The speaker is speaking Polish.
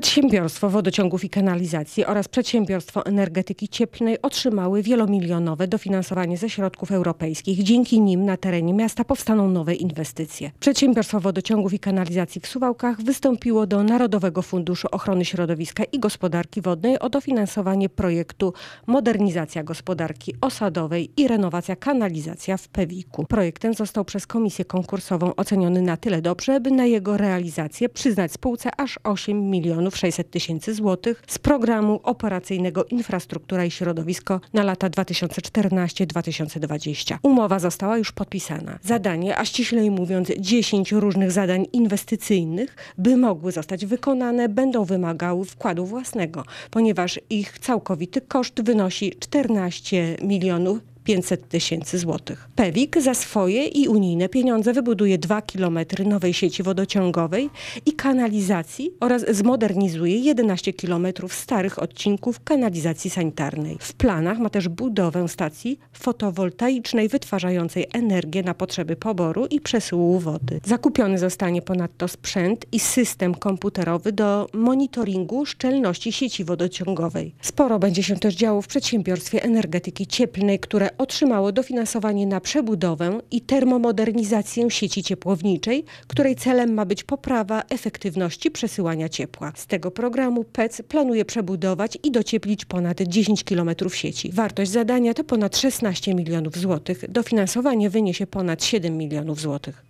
Przedsiębiorstwo Wodociągów i Kanalizacji oraz Przedsiębiorstwo Energetyki Cieplnej otrzymały wielomilionowe dofinansowanie ze środków europejskich. Dzięki nim na terenie miasta powstaną nowe inwestycje. Przedsiębiorstwo Wodociągów i Kanalizacji w Suwałkach wystąpiło do Narodowego Funduszu Ochrony Środowiska i Gospodarki Wodnej o dofinansowanie projektu Modernizacja Gospodarki Osadowej i Renowacja Kanalizacja w Pewiku. Projekt ten został przez komisję konkursową oceniony na tyle dobrze, by na jego realizację przyznać spółce aż 8 milionów milionów 600 tysięcy złotych z programu operacyjnego Infrastruktura i Środowisko na lata 2014-2020. Umowa została już podpisana. Zadanie, a ściślej mówiąc 10 różnych zadań inwestycyjnych, by mogły zostać wykonane, będą wymagały wkładu własnego, ponieważ ich całkowity koszt wynosi 14 milionów 500 tysięcy złotych. PEWIK za swoje i unijne pieniądze wybuduje 2 kilometry nowej sieci wodociągowej i kanalizacji oraz zmodernizuje 11 kilometrów starych odcinków kanalizacji sanitarnej. W planach ma też budowę stacji fotowoltaicznej wytwarzającej energię na potrzeby poboru i przesyłu wody. Zakupiony zostanie ponadto sprzęt i system komputerowy do monitoringu szczelności sieci wodociągowej. Sporo będzie się też działo w przedsiębiorstwie energetyki cieplnej, które otrzymało dofinansowanie na przebudowę i termomodernizację sieci ciepłowniczej, której celem ma być poprawa efektywności przesyłania ciepła. Z tego programu PEC planuje przebudować i docieplić ponad 10 km sieci. Wartość zadania to ponad 16 milionów złotych. Dofinansowanie wyniesie ponad 7 milionów złotych.